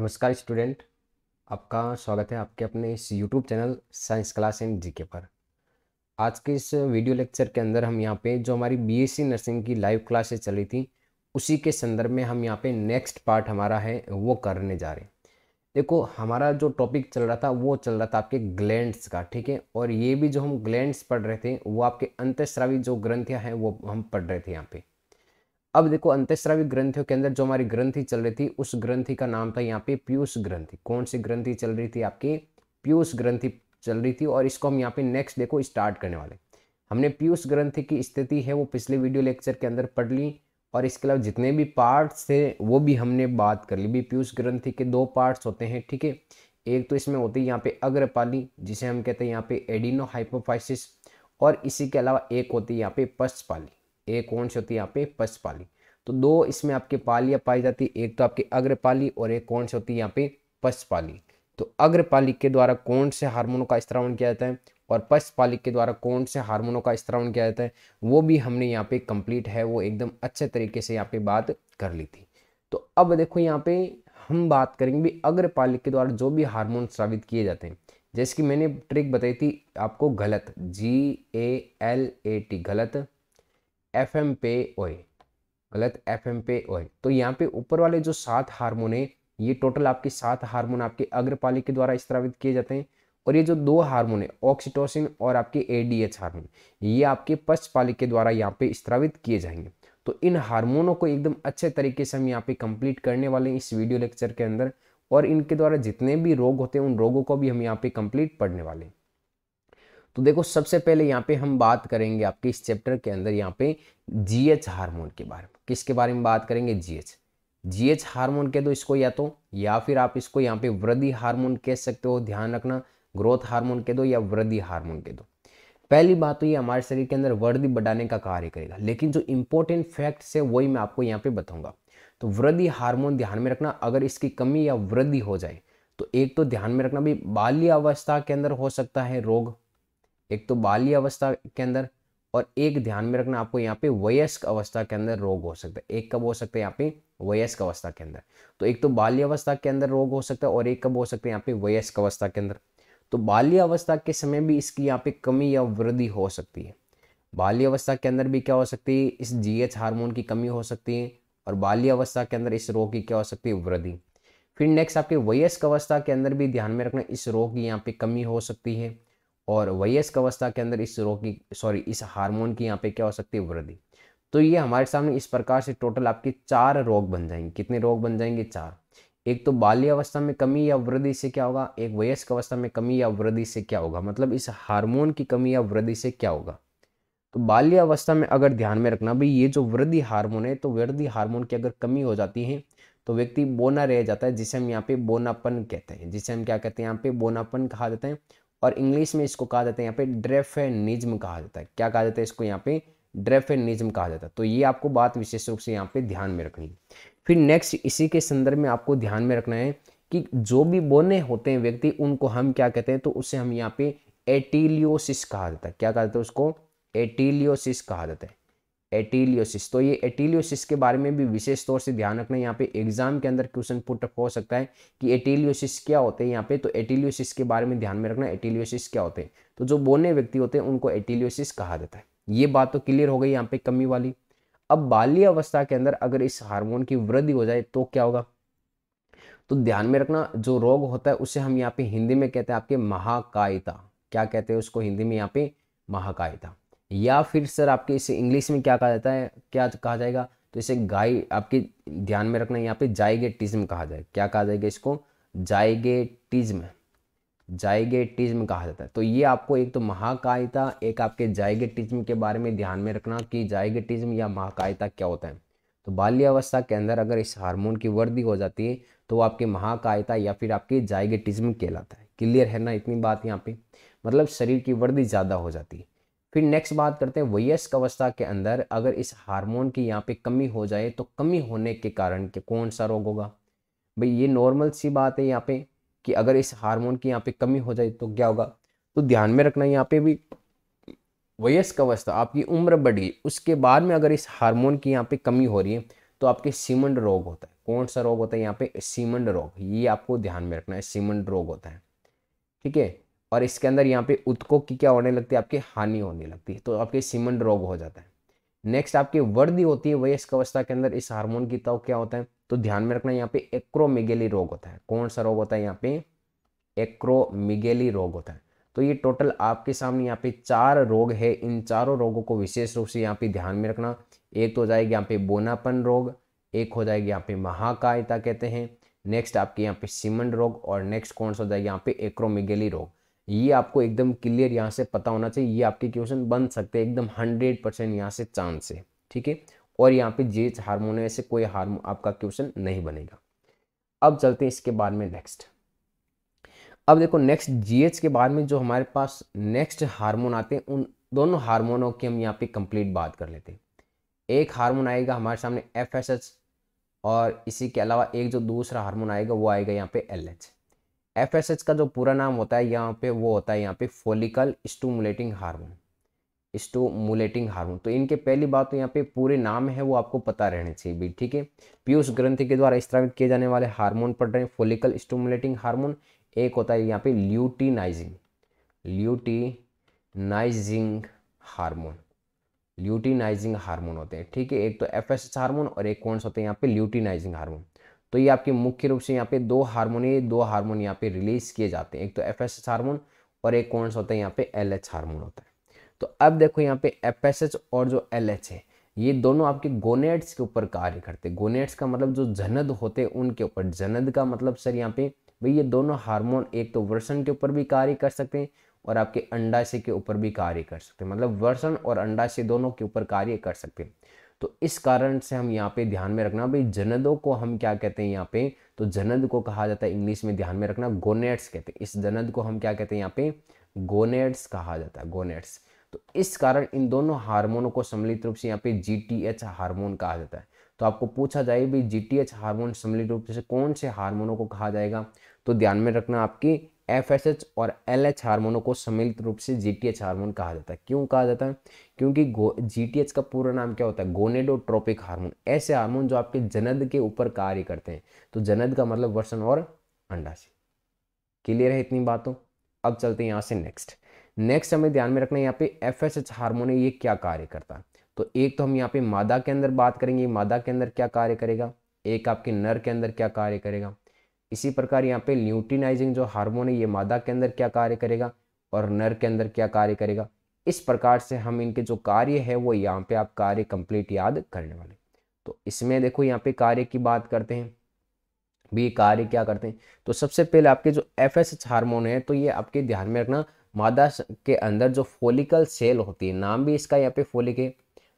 नमस्कार स्टूडेंट आपका स्वागत है आपके अपने इस YouTube channel science class and GK पर आज के इस वीडियो लेक्चर के अंदर हम यहाँ पे जो हमारी बीएससी नर्सिंग की लाइव क्लासेस चली थी उसी के संदर्भ में हम यहाँ पे नेक्स्ट पार्ट हमारा है वो करने जा रहे हैं देखो हमारा जो टॉपिक चल रहा था वो चल रहा था आपके ग्लैंड्स का ठीक है और ये भी जो हम ग्लैंड्स पढ़ रहे थे वो आपके अंतस्रावी जो ग्रंथियाँ हैं वो हम पढ़ रहे थे यहाँ पर अब देखो अंत्यश्रावी ग्रंथियों के अंदर जो हमारी ग्रंथि चल रही थी उस ग्रंथि का नाम था यहाँ पे पीयूष ग्रंथि कौन सी ग्रंथि चल रही थी आपकी पीयूष ग्रंथि चल रही थी और इसको हम यहाँ पे नेक्स्ट देखो स्टार्ट करने वाले हमने पीयूष ग्रंथि की स्थिति है वो पिछले वीडियो लेक्चर के अंदर पढ़ ली और इसके अलावा जितने भी पार्ट्स थे वो भी हमने बात कर ली भी पीयूष ग्रंथि के दो पार्ट्स होते हैं ठीक है एक तो इसमें होती है यहाँ पे अग्रपाली जिसे हम कहते हैं यहाँ पे एडिनो हाइपोफाइसिस और इसी के अलावा एक होती है यहाँ पे पश्चपाली एक कौन सी होती है यहाँ पे पश्चपाली तो दो इसमें आपके पालियाँ पाई जाती एक तो आपकी अग्रपाली और एक कौन सी होती है यहाँ पे पश्चपाली तो अग्रपाली के द्वारा कौन से हार्मोनों का स्त्रावण किया जाता है और पश्चपालिक के द्वारा कौन से हार्मोनों का स्त्रावण किया जाता है वो भी हमने यहाँ पे कंप्लीट है वो एकदम अच्छे तरीके से यहाँ पे बात कर ली थी तो अब देखो यहाँ पे हम बात करेंगे भी अग्रपालिक के द्वारा जो भी हार्मोन स्रावित किए जाते हैं जैसे कि मैंने ट्रिक बताई थी आपको गलत G A L A T गलत एफ एम पे ओए गलत एफ एम पे ओ तो यहाँ पे ऊपर वाले जो सात हारमोन है ये टोटल आपके सात हार्मोन आपके अग्रपाली के द्वारा स्त्रावित किए जाते हैं और ये जो दो हार्मोन है ऑक्सीटोसिन और आपके एडीएच हार्मोन ये आपके पश्चपालिक के द्वारा यहाँ पे स्त्रावित किए जाएंगे तो इन हार्मोनों को एकदम अच्छे तरीके से हम यहाँ पे कंप्लीट करने वाले हैं इस वीडियो लेक्चर के अंदर और इनके द्वारा जितने भी रोग होते हैं उन रोगों को भी हम यहाँ पे कंप्लीट पढ़ने वाले हैं तो देखो सबसे पहले यहाँ पे हम बात करेंगे आपके इस चैप्टर के अंदर यहाँ पे जीएच हार्मोन के बारे में किसके बारे में बात करेंगे जीएच जीएच हार्मोन के दो इसको या तो या फिर आप इसको यहाँ पे वृद्धि हार्मोन कह सकते हो ध्यान रखना ग्रोथ हार्मोन के दो या वृद्धि हार्मोन के दो पहली बात तो ये हमारे शरीर के अंदर वृद्धि बढ़ाने का कार्य करेगा लेकिन जो इंपॉर्टेंट फैक्ट्स है वही मैं आपको यहाँ पे बताऊंगा तो वृद्धि हार्मोन ध्यान में रखना अगर इसकी कमी या वृद्धि हो जाए तो एक तो ध्यान में रखना भी बाल्य अवस्था के अंदर हो सकता है रोग एक तो बाल्य अवस्था के अंदर और एक ध्यान में रखना आपको यहाँ पे वयस्क अवस्था के अंदर रोग हो सकता है एक कब हो सकता है यहाँ पे वयस्क अवस्था के अंदर तो एक तो बाल्य अवस्था के अंदर रोग हो सकता है और एक कब हो सकता है यहाँ पे वयस्क अवस्था के अंदर तो बाल्य अवस्था के समय भी इसकी यहाँ पे कमी या वृद्धि हो सकती है बाल्य अवस्था के अंदर भी क्या हो सकती है इस एच हारमोन की कमी हो सकती है और बाल्य अवस्था के अंदर इस रोग की क्या हो सकती है वृद्धि फिर नेक्स्ट आपके वयस्क अवस्था के अंदर भी ध्यान में रखना इस रोग की यहाँ पे कमी हो सकती है और वयस्क अवस्था के अंदर इस रोग की सॉरी इस हार्मोन की यहाँ पे क्या हो सकती है वृद्धि तो ये हमारे सामने इस प्रकार से टोटल आपके चार रोग बन जाएंगे कितने रोग बन जाएंगे चार एक तो बाल्य अवस्था में कमी या वृद्धि से क्या होगा एक वयस्क अवस्था में कमी या वृद्धि से क्या होगा मतलब इस हार्मोन की कमी या वृद्धि से क्या होगा तो बाल्य अवस्था में अगर ध्यान में रखना भाई ये जो वृद्धि हार्मोन है तो वृद्धि हार्मोन की अगर कमी हो जाती है तो व्यक्ति बोना रह जाता है जिसे हम यहाँ पे बोनापन कहते हैं जिसे हम क्या कहते हैं यहाँ पे बोनापन कहा जाता है और इंग्लिश में इसको कहा जाता है यहाँ पे ड्रेफेनिज्म कहा जाता है क्या कहा जाता है इसको यहाँ पे ड्रेफेनिज्म कहा जाता है तो ये आपको बात विशेष रूप से यहाँ पे ध्यान में रखनी है फिर नेक्स्ट इसी के संदर्भ में आपको ध्यान में रखना है कि जो भी बोने होते हैं व्यक्ति उनको हम क्या कहते हैं तो उसे हम यहाँ पे एटीलियोसिस कहा जाता है क्या कहा जाता है उसको एटीलियोसिस कहा जाता है एटीलियोसिस तो ये एटीलियोसिस के बारे में भी विशेष तौर से ध्यान रखना यहाँ पे एग्जाम के अंदर क्वेश्चन पुटअप हो सकता है कि एटीलियोसिस क्या होते हैं यहाँ पे तो एटीलियोसिस के बारे में ध्यान में रखना एटीलियोसिस क्या होते हैं तो जो बोने व्यक्ति होते हैं उनको एटीलियोसिस कहा जाता है ये बात तो क्लियर हो गई यहाँ पे कमी वाली अब बाल्य अवस्था के अंदर अगर इस हार्मोन की वृद्धि हो जाए तो क्या होगा तो ध्यान में रखना जो रोग होता है उसे हम यहाँ पे हिंदी में कहते हैं आपके महाकायता क्या कहते हैं उसको हिंदी में यहाँ पे महाकायता या फिर सर आपके इसे इंग्लिश में क्या कहा जाता है क्या कहा जाएगा तो इसे गाय आपके ध्यान में रखना यहाँ पे जाइगेटिज्म कहा जाए क्या कहा जाएगा इसको जाइगेटिज्म जाइगेटिज्म कहा जाता है तो ये आपको एक तो महाकायता एक आपके जाइगेटिज्म के बारे में ध्यान में रखना कि जाइगेटिज्म या महाकायता क्या होता है तो बाल्यावस्था के अंदर अगर इस हार्मोन की वृद्धि हो जाती है तो वो आपके महाकायता या फिर आपके जाइगेटिज्म कहलाता है क्लियर है ना इतनी बात यहाँ पे मतलब शरीर की वृद्धि ज़्यादा हो जाती है फिर नेक्स्ट बात करते हैं वयस्क अवस्था के अंदर अगर इस हार्मोन की यहाँ पे कमी हो जाए तो कमी होने के कारण के कौन सा रोग होगा भाई ये नॉर्मल सी बात है यहाँ पे कि अगर इस हार्मोन की यहाँ पे कमी हो जाए तो क्या होगा तो ध्यान में रखना यहाँ पे भी वयस्क अवस्था आपकी उम्र बढ़ी उसके बाद में अगर इस हार्मोन की यहाँ पे कमी हो रही है तो आपके सीमंड रोग होता है कौन सा रोग होता है यहाँ पे सीमंड रोग ये आपको ध्यान में रखना है सीमंड रोग होता है ठीक है और इसके अंदर यहाँ पे उत्को की क्या होने लगती है आपकी हानि होने लगती है तो आपके सीमन रोग हो जाता है नेक्स्ट आपकी वर्दी होती है वयस्क अवस्था के अंदर इस हार्मोन की तव क्या होता है तो ध्यान में रखना यहाँ पे एक्रोमिगेली रोग होता है कौन सा रोग होता है यहाँ पे एक्रोमिगेली रोग होता है तो ये टोटल आपके सामने यहाँ पे चार रोग है इन चारों रोगों को विशेष रूप से यहाँ पे ध्यान में रखना एक तो हो जाएगी यहाँ पे बोनापन रोग एक हो जाएगी यहाँ पे महाकायता कहते हैं नेक्स्ट आपके यहाँ पे सीमंड रोग और नेक्स्ट कौन सा हो जाएगा यहाँ पे एक्रोमिगेली रोग ये आपको एकदम क्लियर यहाँ से पता होना चाहिए ये आपके क्वेश्चन बन सकते हैं एकदम हंड्रेड परसेंट यहाँ से चांस है ठीक है और यहाँ पे जेच हारमोन ऐसे कोई हारमो आपका क्वेश्चन नहीं बनेगा अब चलते हैं इसके बारे में नेक्स्ट अब देखो नेक्स्ट जीएच के बारे में जो हमारे पास नेक्स्ट हार्मोन आते हैं उन दोनों हार्मोनों की हम यहाँ पे कंप्लीट बात कर लेते हैं एक हार्मोन आएगा हमारे सामने एफ और इसी के अलावा एक जो दूसरा हार्मोन आएगा वो आएगा यहाँ पे L H F S H का जो पूरा नाम होता है यहाँ पे वो होता है यहाँ पे follicle stimulating hormone stimulating hormone तो इनके पहली बात तो यहाँ पे पूरे नाम है वो आपको पता रहने चाहिए भी ठीक है पीयूष ग्रंथि के द्वारा स्त्रावित किए जाने वाले हार्मोन पढ़ रहे हैं फोलिकल स्टूमुलेटिंग हार्मोन एक होता है यहाँ पे luteinizing luteinizing hormone luteinizing hormone होते हैं ठीक है एक तो एफ एस हार्मोन और एक कौन सा होते हैं यहाँ पे ल्यूटीनाइजिंग हार्मोन तो ये आपके मुख्य रूप से यहाँ पे दो हार्मोन दो हार्मोन यहाँ पे रिलीज किए जाते हैं एक तो एफ एस एच हारमोन और एक कौन सा होता है यहाँ पे एल एच हारमोन होता है तो अब देखो यहाँ पे एफ एस एच और जो एल एच है ये दोनों आपके गोनेट्स के ऊपर कार्य करते हैं गोनेट्स का मतलब जो जनद होते हैं उनके ऊपर जनद का मतलब सर यहाँ पे भाई ये दोनों हार्मोन एक तो वर्षण के ऊपर भी कार्य कर सकते हैं और आपके अंडाशय के ऊपर भी कार्य कर सकते हैं मतलब वर्षण और अंडाशय दोनों के ऊपर कार्य कर सकते हैं तो इस कारण से हम यहाँ पे ध्यान में रखना भाई जनदों को हम क्या कहते हैं यहाँ पे तो जनद को कहा जाता है इंग्लिश में ध्यान में रखना गोनेट्स कहते हैं इस जनद को हम क्या कहते हैं यहाँ पे गोनेट्स कहा जाता है गोनेट्स तो इस कारण इन दोनों हार्मोनों को सम्मिलित रूप से यहाँ पे जी टी एच हार्मोन कहा जाता है तो आपको पूछा जाए भी जी टी एच हार्मोन सम्मिलित रूप से कौन से हार्मोनों को कहा जाएगा तो ध्यान में रखना आपकी एफ एस एच और एल एच हारमोनों को सम्मिलित रूप से जी टी एच हारमोन कहा जाता है क्यों कहा जाता है क्योंकि जी टी एच का पूरा नाम क्या होता है गोनेडोट्रोपिक हार्मोन ऐसे हार्मोन जो आपके जनद के ऊपर कार्य करते हैं तो जनद का मतलब वर्षण और अंडाशय क्लियर है इतनी बातों अब चलते हैं यहाँ से नेक्स्ट नेक्स्ट हमें ध्यान में रखना है यहाँ पे एफ एस एच हारमोन ये क्या कार्य करता है तो एक तो हम यहाँ पे मादा के अंदर बात करेंगे मादा के अंदर क्या कार्य करेगा एक आपके नर के अंदर क्या कार्य करेगा इसी प्रकार यहाँ पे ल्यूटिनाइजिंग जो हार्मोन है ये मादा के अंदर क्या कार्य करेगा और नर के अंदर क्या कार्य करेगा इस प्रकार से हम इनके जो कार्य है वो यहाँ पे आप कार्य कंप्लीट याद करने वाले तो इसमें देखो यहाँ पे कार्य की बात करते हैं भी कार्य क्या करते हैं तो सबसे पहले आपके जो एफ हार्मोन है तो ये आपके ध्यान में रखना मादा के अंदर जो फोलिकल सेल होती है नाम भी इसका यहाँ पे फोलिक है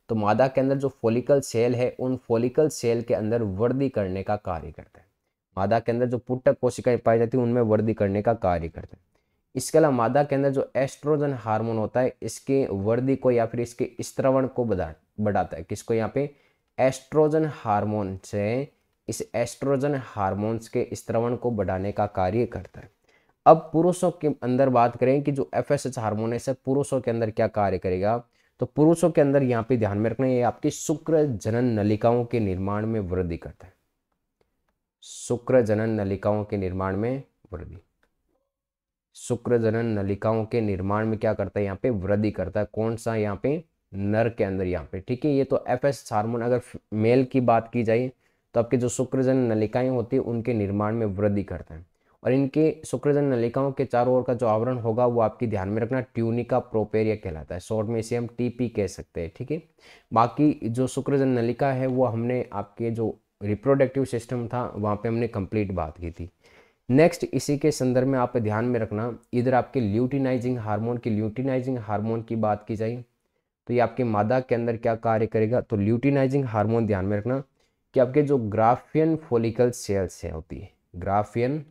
तो मादा के अंदर जो फोलिकल सेल है उन फोलिकल सेल के अंदर वृद्धि करने का कार्य करता है मादा के अंदर जो पुटक कोशिकाएं पाई जाती हैं उनमें वृद्धि करने का कार्य करते हैं इसके अलावा मादा के अंदर जो एस्ट्रोजन हार्मोन होता है इसके वृद्धि को या फिर इसके स्त्रवण को बढ़ाता है किसको यहाँ पे एस्ट्रोजन हार्मोन से इस एस्ट्रोजन हार्मोन्स के स्त्रवण को बढ़ाने का कार्य करता है अब पुरुषों के अंदर बात करें कि जो एफ एस एच हार्मोन है पुरुषों के अंदर क्या कार्य करेगा तो पुरुषों के अंदर यहाँ पे ध्यान में रखना ये आपकी शुक्र जनन नलिकाओं के निर्माण में वृद्धि करता है शुक्र जनन नलिकाओं के निर्माण में वृद्धि शुक्र जनन नलिकाओं के निर्माण में क्या करता है यहाँ पे वृद्धि करता है कौन सा यहाँ पे नर के अंदर यहाँ पे ठीक है ये तो एफ एस हारमोन अगर मेल की बात की जाए तो आपके जो शुक्रजन नलिकाएं होती है उनके निर्माण में वृद्धि करते हैं और इनके शुक्रजन नलिकाओं के चारों ओर का जो आवरण होगा वो आपकी ध्यान में रखना ट्यूनिका प्रोपेरिया कहलाता है शॉर्ट में इसे हम टीपी कह सकते हैं ठीक है बाकी जो शुक्रजन नलिका है वो हमने आपके जो रिप्रोडक्टिव सिस्टम था वहाँ पे हमने कंप्लीट बात की थी नेक्स्ट इसी के संदर्भ में आप ध्यान में रखना इधर आपके ल्यूटिनाइजिंग हार्मोन की ल्यूटिनाइजिंग हार्मोन की बात की जाए तो ये आपके मादा के अंदर क्या कार्य करेगा तो ल्यूटिनाइजिंग हार्मोन ध्यान में रखना कि आपके जो ग्राफियन फोलिकल सेल्स हैं होती है graafian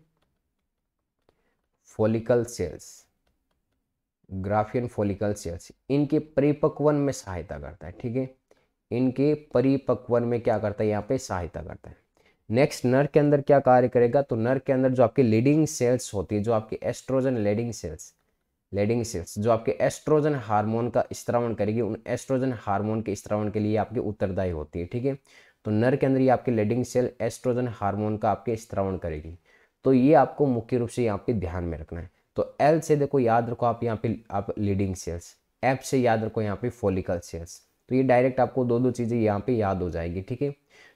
follicle cells graafian follicle cells इनके परिपक्वन में सहायता करता है ठीक है इनके परिपक्वन में क्या करता है यहाँ पे सहायता करता है नेक्स्ट नर के अंदर क्या कार्य करेगा तो नर के अंदर जो आपकी लीडिंग सेल्स होती है जो आपकी oestrogen Leydig cells Leydig cells जो आपके एस्ट्रोजन हार्मोन का स्त्रावण करेगी उन एस्ट्रोजन हार्मोन के स्त्रावण के लिए आपकी उत्तरदायी होती है ठीक है तो नर के अंदर ये आपकी लेडिंग सेल एस्ट्रोजन हार्मोन का आपके स्त्रावण करेगी तो ये आपको मुख्य रूप से यहाँ पे ध्यान में रखना है तो एल से देखो याद रखो आप यहाँ पे आप लीडिंग सेल्स एफ से याद रखो यहाँ पे फोलिकल सेल्स तो ये डायरेक्ट आपको दो दो चीज़ें यहाँ पे याद हो जाएगी ठीक है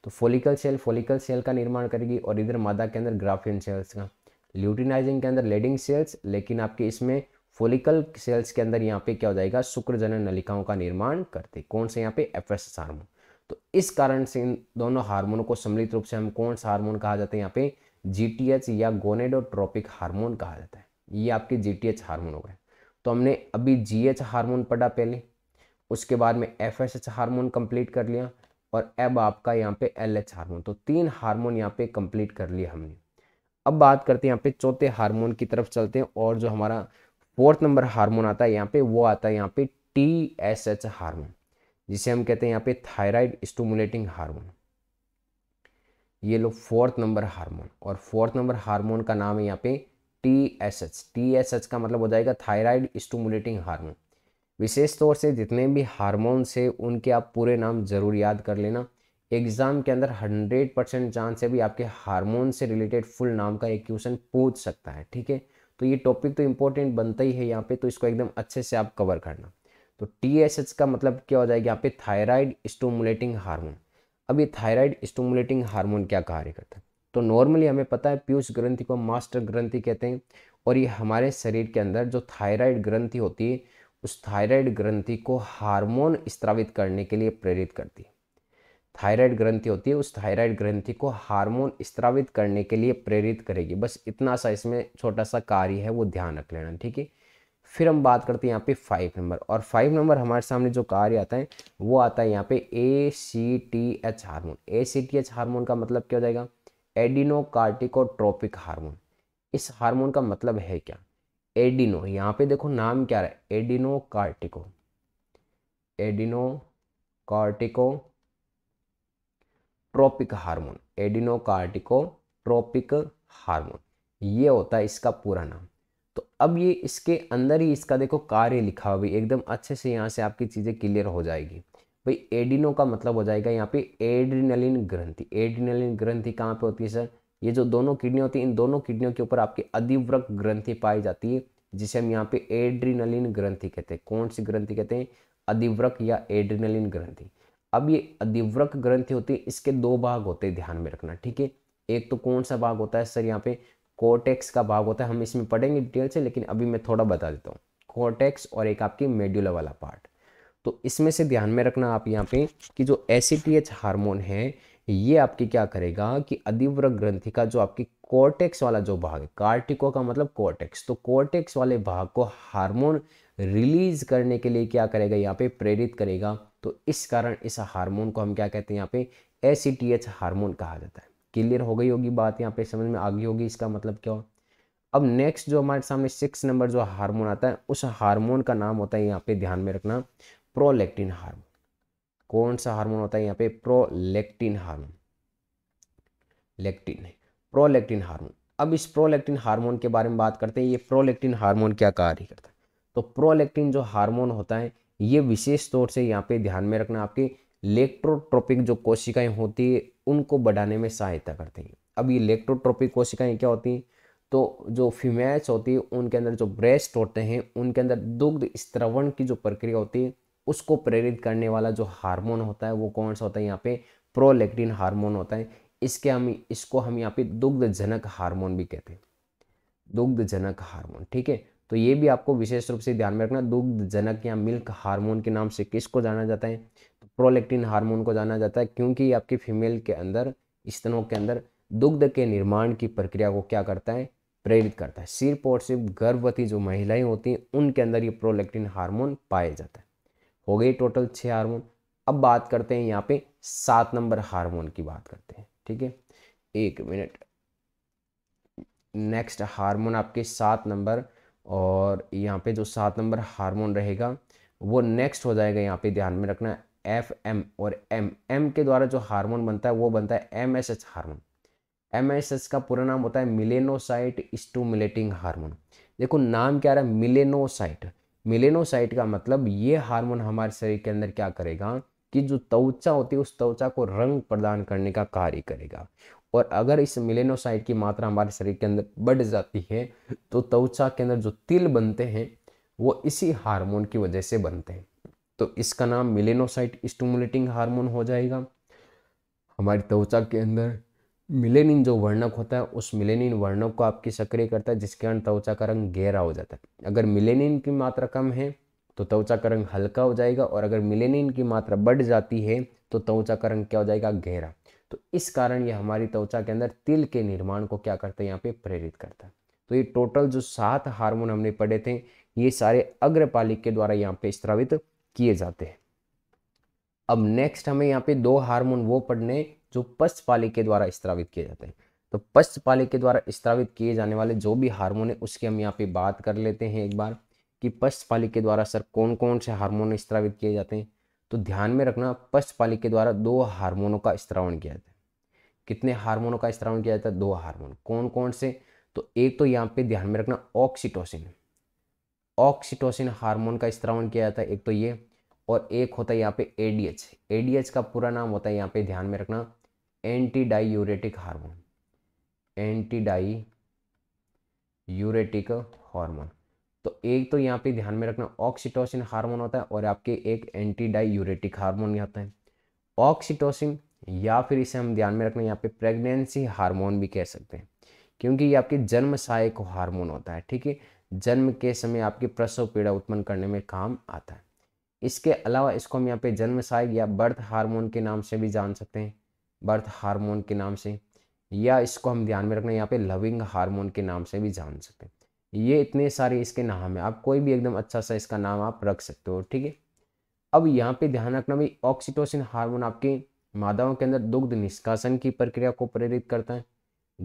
तो फोलिकल सेल फोलिकल सेल का निर्माण करेगी और इधर मादा के अंदर ग्राफियन सेल्स का ल्यूटिनाइजिंग के अंदर लेडिंग सेल्स लेकिन आपके इसमें फोलिकल सेल्स के अंदर यहाँ पे क्या हो जाएगा शुक्रजन नलिकाओं का निर्माण करते कौन से यहाँ पे एफ एस तो इस कारण से इन दोनों हार्मोनों को सम्मिलित रूप से हम कौन सा हार्मोन कहा जाता है यहाँ पे जी या गोनेडोट्रोपिक हार्मोन कहा जाता है ये आपके जीटीएच हार्मोन हो गए तो हमने अभी एच हार्मोन पढ़ा पहले उसके बाद में F S H hormone complete कर लिया और अब आपका यहाँ पे एल एच हारमोन तो तीन हारमोन यहाँ पे कम्प्लीट कर लिया हमने अब बात करते हैं यहाँ पे चौथे हारमोन की तरफ चलते हैं और जो हमारा फोर्थ नंबर हारमोन आता है यहाँ पे वो आता है यहाँ पे टी एस एच हारमोन जिसे हम कहते हैं यहाँ पे थायराइड स्टूमुलेटिंग हारमोन ये लो फोर्थ नंबर हारमोन और फोर्थ नंबर हारमोन का नाम है यहाँ पे T S H T S H का मतलब हो जाएगा थायराइड स्टूमुलेटिंग हारमोन विशेष तौर से जितने भी हारमोन्स है उनके आप पूरे नाम ज़रूर याद कर लेना एग्ज़ाम के अंदर हंड्रेड परसेंट चांस है भी आपके हारमोन से रिलेटेड फुल नाम का एक क्वेश्चन पूछ सकता है ठीक है तो ये टॉपिक तो इम्पोर्टेंट बनता ही है यहाँ पे तो इसको एकदम अच्छे से आप कवर करना तो टी का मतलब क्या हो जाएगा यहाँ पे थायराइड स्टोमुलेटिंग हारमोन अब ये थायराइड स्टोमुलेटिंग हारमोन क्या कार्य करता है तो नॉर्मली हमें पता है पीयूष ग्रंथि को मास्टर ग्रंथि कहते हैं और ये हमारे शरीर के अंदर जो थायराइड ग्रंथि होती है उस थायराइड ग्रंथि को हार्मोन स्त्रावित करने के लिए प्रेरित करती है थायराइड ग्रंथि होती है उस थायराइड ग्रंथि को हार्मोन स्त्रावित करने के लिए प्रेरित करेगी बस इतना सा इसमें छोटा सा कार्य है वो ध्यान रख लेना ठीक है फिर हम बात करते हैं यहाँ पे फाइव नंबर और फाइव नंबर हमारे सामने जो कार्य आता है वो आता है यहाँ पे A C T H hormone A C T H hormone का मतलब क्या हो जाएगा एडिनो कार्टिकोट्रोपिक हारमोन इस हारमोन का मतलब है क्या एडिनो यहाँ पे देखो नाम क्या है adreno cortico adrenocorticotropic hormone adrenocorticotropic hormone ये होता है इसका पूरा नाम तो अब ये इसके अंदर ही इसका देखो कार्य लिखा हुआ एकदम अच्छे से यहाँ से आपकी चीज़ें क्लियर हो जाएगी भाई एडिनो का मतलब हो जाएगा यहाँ पे एड्रिनलिन ग्रंथि एड्रिनलिन ग्रंथि कहाँ पे होती है सर ये जो दोनों किडनी होती है इन दोनों किडनियों के ऊपर आपकी अधिवृक ग्रंथि पाई जाती है जिसे हम यहाँ पे एड्रीनलिन ग्रंथि कहते हैं कौन सी ग्रंथि कहते हैं अधिवृक या एड्रीनलिन ग्रंथि अब ये अधिवृक ग्रंथि होती है इसके दो भाग होते हैं ध्यान में रखना ठीक है एक तो कौन सा भाग होता है सर यहाँ पे कोटेक्स का भाग होता है हम इसमें पढ़ेंगे डिटेल से लेकिन अभी मैं थोड़ा बता देता हूँ कोटेक्स और एक आपकी मेड्यूला वाला पार्ट तो इसमें से ध्यान में रखना आप यहाँ पे कि जो एसीटीएच हार्मोन है ये आपकी क्या करेगा कि अधिव्र ग्रंथि का जो आपकी कोर्टेक्स वाला जो भाग है कार्टिको का मतलब कोर्टेक्स तो कोर्टेक्स वाले भाग को हार्मोन रिलीज करने के लिए क्या करेगा यहाँ पे प्रेरित करेगा तो इस कारण इस हार्मोन को हम क्या कहते हैं यहाँ पे एसीटीएच e हार्मोन कहा जाता है क्लियर हो गई होगी बात यहाँ पे समझ में आ गई होगी इसका मतलब क्या हो अब नेक्स्ट जो हमारे सामने सिक्स नंबर जो हार्मोन आता है उस हार्मोन का नाम होता है यहाँ पे ध्यान में रखना प्रोलेक्टिन हार्मोन कौन सा हार्मोन होता है यहाँ पे prolactin hormone lactin prolactin hormone अब इस प्रोलेक्टिन हार्मोन के बारे में बात करते हैं ये प्रोलेक्टिन हार्मोन क्या कार्य करता है तो प्रोलेक्टिन जो हार्मोन होता है ये विशेष तौर से यहाँ पे ध्यान में रखना आपके लेक्ट्रोट्रोपिक जो कोशिकाएं होती है उनको बढ़ाने में सहायता करते हैं अब ये इलेक्ट्रोट्रोपिक कोशिकाएं क्या होती हैं तो जो फीमेल्स होती है उनके अंदर जो ब्रेस्ट होते हैं उनके अंदर दुग्ध स्त्रवण की जो प्रक्रिया होती है उसको प्रेरित करने वाला जो हार्मोन होता है वो कौन सा होता है यहाँ पे प्रोलेक्टिन हार्मोन होता है इसके हम इसको हम यहाँ पे दुग्धजनक हार्मोन भी कहते हैं दुग्धजनक हार्मोन ठीक है तो ये भी आपको विशेष रूप से ध्यान में रखना दुग्धजनक या मिल्क हार्मोन के नाम से किसको जाना जाता है तो प्रोलेक्टिन हार्मोन को जाना जाता है क्योंकि आपकी फीमेल के अंदर स्तनों के अंदर दुग्ध के निर्माण की प्रक्रिया को क्या करता है प्रेरित करता है सिर्फ और सिर्फ गर्भवती जो महिलाएं होती हैं उनके अंदर ये प्रोलेक्टिन हार्मोन पाया जाता है हो गई टोटल छः हार्मोन अब बात करते हैं यहाँ पे सात नंबर हार्मोन की बात करते हैं ठीक है एक मिनट नेक्स्ट हार्मोन आपके सात नंबर और यहाँ पे जो सात नंबर हार्मोन रहेगा वो नेक्स्ट हो जाएगा यहाँ पे ध्यान में रखना एफ एम और एम एम के द्वारा जो हार्मोन बनता है वो बनता है M S H hormone M S H का पूरा नाम होता है मिलेनोसाइट स्टूमुलेटिंग हार्मोन देखो नाम क्या रहा है मिलेनोसाइट मिलेनोसाइट का मतलब ये हार्मोन हमारे शरीर के अंदर क्या करेगा कि जो त्वचा होती है उस त्वचा को रंग प्रदान करने का कार्य करेगा और अगर इस मिलेनोसाइट की मात्रा हमारे शरीर के अंदर बढ़ जाती है तो त्वचा के अंदर जो तिल बनते हैं वो इसी हार्मोन की वजह से बनते हैं तो इसका नाम मिलेनोसाइट स्टूमुलेटिंग हार्मोन हो जाएगा हमारी त्वचा के अंदर मिलेनिन जो वर्णक होता है उस मिलेनिन वर्णक को आपकी सक्रिय करता है जिसके कारण त्वचा का रंग गहरा हो जाता है अगर मिलेनिन की मात्रा कम है तो त्वचा का रंग हल्का हो जाएगा और अगर मिलेनिन की मात्रा बढ़ जाती है तो त्वचा का रंग क्या हो जाएगा गहरा तो इस कारण ये हमारी त्वचा के अंदर तिल के निर्माण को क्या करता है यहाँ पे प्रेरित करता है तो ये टोटल जो सात हार्मोन हमने पढ़े थे ये सारे अग्रपालिक के द्वारा यहाँ पे स्त्रावित किए जाते हैं अब नेक्स्ट हमें यहाँ पे दो हार्मोन वो पढ़ने जो पश्चपाली के द्वारा स्त्रावित किए जाते हैं तो पश्चपाली के द्वारा स्त्रावित किए जाने वाले जो भी हार्मोन है उसकी हम यहाँ पे बात कर लेते हैं एक बार कि पश्चपाली के द्वारा सर कौन कौन से हार्मोन स्त्रावित किए जाते हैं तो ध्यान में रखना पश्चपाली के द्वारा दो हार्मोनों का स्त्रावण किया जाता है कितने हार्मोनों का स्त्रावण किया जाता है दो हार्मोन कौन कौन से तो एक तो यहाँ पे ध्यान में रखना ऑक्सीटोसिन ऑक्सीटोसिन हार्मोन का स्त्रावण किया जाता है एक तो ये और एक होता है यहाँ पे एडीएच एडीएच का पूरा नाम होता है यहाँ पे ध्यान में रखना antidiuretic hormone antidiuretic hormone तो एक तो यहाँ पे ध्यान में रखना ऑक्सीटोसिन हार्मोन होता है और आपके एक एंटी डाई यूरेटिक हार्मोन होता है ऑक्सीटोसिन या फिर इसे हम ध्यान में रखना यहाँ पे प्रेगनेंसी हार्मोन भी कह सकते हैं क्योंकि ये आपके जन्म सहायक हार्मोन होता है ठीक है जन्म के समय आपकी प्रसव पीड़ा उत्पन्न करने में काम आता है इसके अलावा इसको हम यहाँ पे जन्म सहायक या बर्थ हार्मोन के नाम से भी जान सकते हैं बर्थ हार्मोन के नाम से या इसको हम ध्यान में रखना यहाँ पे लविंग हार्मोन के नाम से भी जान सकते हैं ये इतने सारे इसके नाम है आप कोई भी एकदम अच्छा सा इसका नाम आप रख सकते हो ठीक है अब यहाँ पे ध्यान रखना भाई ऑक्सीटोसिन हार्मोन आपके मादाओं के अंदर दुग्ध निष्कासन की प्रक्रिया को प्रेरित करता है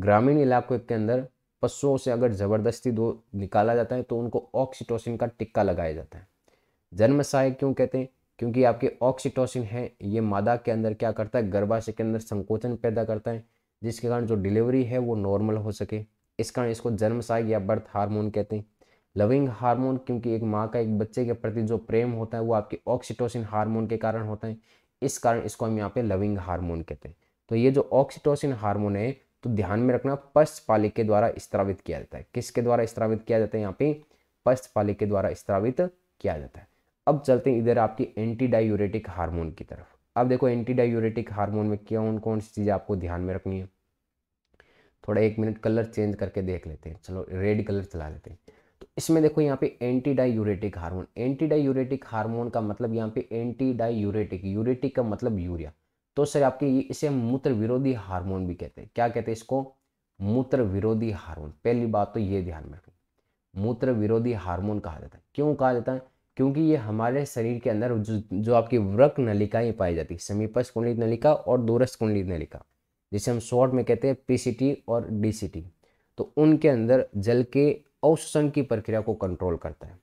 ग्रामीण इलाकों के अंदर पशुओं से अगर ज़बरदस्ती दो निकाला जाता है तो उनको ऑक्सीटोसिन का टिक्का लगाया जाता है जन्म क्यों कहते हैं क्योंकि आपके ऑक्सीटोसिन है ये मादा के अंदर क्या करता है गर्भाशय के अंदर संकोचन पैदा करता है जिसके कारण जो डिलीवरी है वो नॉर्मल हो सके इस कारण इसको जन्म जन्मसाय या बर्थ हार्मोन कहते हैं लविंग हार्मोन क्योंकि एक माँ का एक बच्चे के प्रति जो प्रेम होता है वो आपके ऑक्सीटोसिन हार्मोन के कारण होता है इस कारण इसको हम यहाँ पे लविंग हार्मोन कहते हैं तो ये जो ऑक्सीटोसिन हार्मोन है तो ध्यान में रखना पश्च के द्वारा स्त्रावित किया जाता है किसके द्वारा स्त्रावित किया जाता है यहाँ पे पश्च पालिक के द्वारा स्त्रावित किया जाता है अब चलते हैं इधर आपकी एंटी डायूरेटिक हार्मोन की तरफ अब देखो एंटी डायूरेटिक हार्मोन में कौन कौन सी चीज़ें आपको ध्यान में रखनी है थोड़ा एक मिनट कलर चेंज करके देख लेते हैं चलो रेड कलर चला लेते हैं तो इसमें देखो यहाँ पे antidiuretic hormone antidiuretic hormone का मतलब यहाँ पे एंटी डायूरेटिक यूरेटिक का मतलब यूरिया तो सर आपके ये इसे मूत्र विरोधी हार्मोन भी कहते हैं क्या कहते हैं इसको मूत्र विरोधी हार्मोन पहली बात तो ये ध्यान में रखें मूत्र विरोधी हार्मोन कहा जाता है क्यों कहा जाता है क्योंकि ये हमारे शरीर के अंदर जो, जो आपकी व्रक नलिकाएँ पाई जाती है समीपस कुंडली नलिका और दूरस्थ कुंडली नलिका जिसे हम शॉर्ट में कहते हैं पीसीटी और डीसीटी तो उनके अंदर जल के अवशोषण की प्रक्रिया को कंट्रोल करता है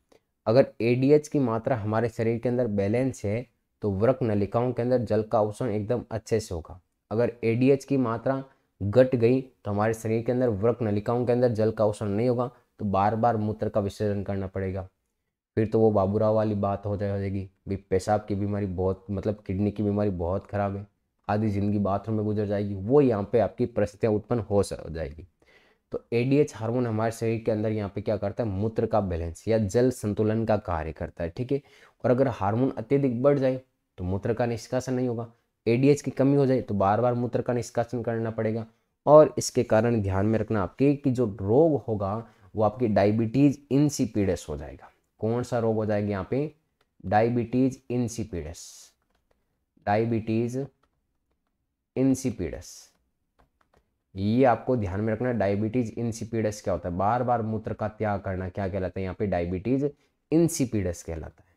अगर एडीएच की मात्रा हमारे शरीर के अंदर बैलेंस है तो व्रक नलिकाओं के अंदर जल का अवशोषण एकदम अच्छे से होगा अगर एडीएच की मात्रा घट गई तो हमारे शरीर के अंदर व्रक नलिकाओं के अंदर जल का अवशोषण नहीं होगा तो बार बार मूत्र का विसर्जन करना पड़ेगा फिर तो वो बाबूराव वाली बात हो जाएगी भाई पेशाब की बीमारी बहुत मतलब किडनी की बीमारी बहुत ख़राब है आधी ज़िंदगी बाथरूम में गुजर जाएगी वो यहाँ पे आपकी परिस्थितियाँ उत्पन्न हो जाएगी तो ए डी एच हारमोन हमारे शरीर के अंदर यहाँ पे क्या करता है मूत्र का बैलेंस या जल संतुलन का कार्य करता है ठीक है और अगर हार्मोन अत्यधिक बढ़ जाए तो मूत्र का निष्कासन नहीं होगा ए डी एच की कमी हो जाए तो बार बार मूत्र का निष्कासन करना पड़ेगा और इसके कारण ध्यान में रखना आपके कि जो रोग होगा वो आपकी डायबिटीज़ इनसीपीडस हो जाएगा कौन सा रोग हो जाएगा यहाँ पे डायबिटीज इंसिपिडस डायबिटीज इंसिपिडस ये आपको ध्यान में रखना डायबिटीज इंसिपिडस क्या होता है बार बार मूत्र का त्याग करना क्या कहलाता है यहाँ पे डायबिटीज इंसिपिडस कहलाता है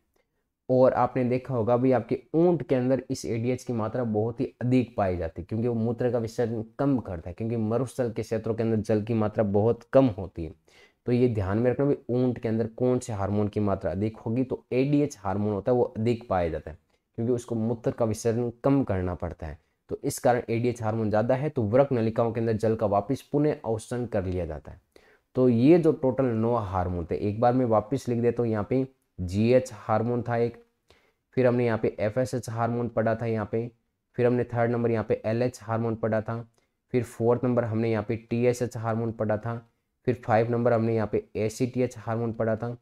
और आपने देखा होगा भी आपके ऊंट के अंदर इस एडीएच की मात्रा बहुत ही अधिक पाई जाती है क्योंकि वो मूत्र का विसर्जन कम करता है क्योंकि मरुस्थल के क्षेत्रों के अंदर जल की मात्रा बहुत कम होती है तो ये ध्यान में रखना भाई ऊँट के अंदर कौन से हार्मोन की मात्रा अधिक होगी तो ए हार्मोन होता है वो अधिक पाया जाता है क्योंकि उसको मूत्र का विसर्जन कम करना पड़ता है तो इस कारण ए हार्मोन ज़्यादा है तो वृक नलिकाओं के अंदर जल का वापस पुनः अवसरण कर लिया जाता है तो ये जो टोटल नौ हार्मोन थे एक बार मैं वापिस लिख देता हूँ यहाँ पे जी एच हार्मोन था एक फिर हमने यहाँ पे एफ एस एच हार्मोन पढ़ा था यहाँ पे फिर हमने थर्ड नंबर यहाँ पे एल एच हार्मोन पढ़ा था फिर फोर्थ नंबर हमने यहाँ पे टी एस एच हार्मोन पढ़ा था फिर फाइव नंबर हमने यहाँ पे A C T H hormone पढ़ा था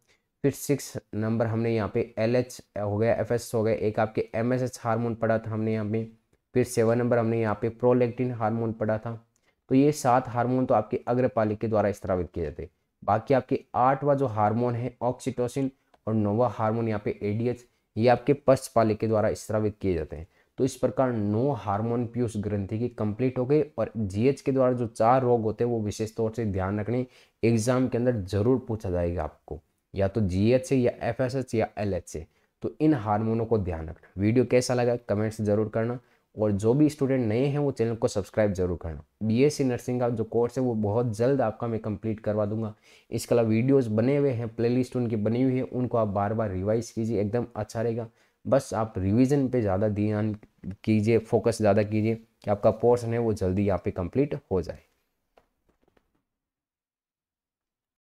फिर सिक्स नंबर हमने यहाँ पे एल एच हो गया एफ एस हो गया एक आपके एम एस एच हारमोन पढ़ा था हमने यहाँ पे फिर सेवन नंबर हमने यहाँ पे प्रोलेक्टिन हार्मोन पढ़ा था तो ये सात हार्मोन तो आपके अग्रपालिक के द्वारा स्त्रावित किए जाते बाकी आपके आठवा जो हार्मोन है ऑक्सीटोसिन और नौवा हार्मोन यहाँ पे एडीएच ये आपके पश्चपालिक के द्वारा स्त्रावित किए जाते हैं तो इस प्रकार नो हार्मोन पीयूष ग्रंथि की कंप्लीट हो गई और जीएच के द्वारा जो चार रोग होते हैं वो विशेष तौर से ध्यान रखने एग्जाम के अंदर जरूर पूछा जाएगा आपको या तो एच से या एच या एच से तो इन हार्मोनों को ध्यान रखना वीडियो कैसा लगा कमेंट्स जरूर करना और जो भी स्टूडेंट नए हैं वो चैनल को सब्सक्राइब जरूर करना बीएससी नर्सिंग का जो कोर्स है वो बहुत जल्द आपका मैं कंप्लीट करवा दूंगा इसके अलावा वीडियोस बने हुए हैं प्लेलिस्ट उनकी बनी हुई है उनको आप बार बार रिवाइज कीजिए एकदम अच्छा रहेगा बस आप रिवीजन पे ज़्यादा ध्यान कीजिए फोकस ज़्यादा कीजिए कि आपका पोर्सन है वो जल्दी यहाँ पे कंप्लीट हो जाए